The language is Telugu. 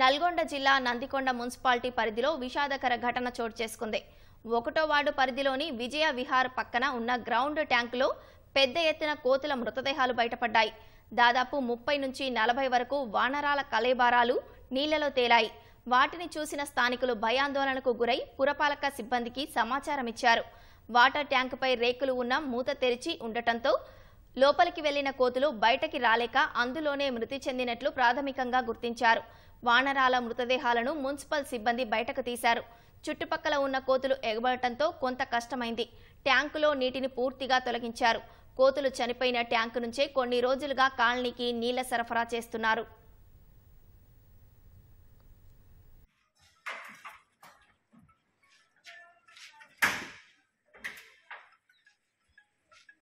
నల్గొండ జిల్లా నందికొండ మున్సిపాలిటీ పరిధిలో విషాదకర ఘటన చోటు చేసుకుంది ఒకటో వార్డు పరిధిలోని విజయ విహార్ పక్కన ఉన్న గ్రౌండ్ ట్యాంకులో పెద్ద ఎత్తున కోతుల మృతదేహాలు బయటపడ్డాయి దాదాపు ముప్పై నుంచి నలభై వరకు వానరాల కలేబారాలు నీళ్లలో తేలాయి వాటిని చూసిన స్థానికులు భయాందోళనకు గురై పురపాలక సిబ్బందికి సమాచారం ఇచ్చారు వాటర్ ట్యాంకుపై రేకులు ఉన్న మూత తెరిచి ఉండటంతో లోపలికి వెళ్లిన కోతులు బయటకి రాలేక అందులోనే మృతి చెందినట్లు ప్రాథమికంగా గుర్తించారు వానరాల మృతదేహాలను మున్సిపల్ సిబ్బంది బయటకు తీశారు చుట్టుపక్కల ఉన్న కోతులు ఎగబడటంతో కొంత కష్టమైంది ట్యాంకులో నీటిని పూర్తిగా తొలగించారు కోతులు చనిపోయిన ట్యాంకు నుంచే కొన్ని రోజులుగా కాలనీకి నీళ్ల సరఫరా చేస్తున్నారు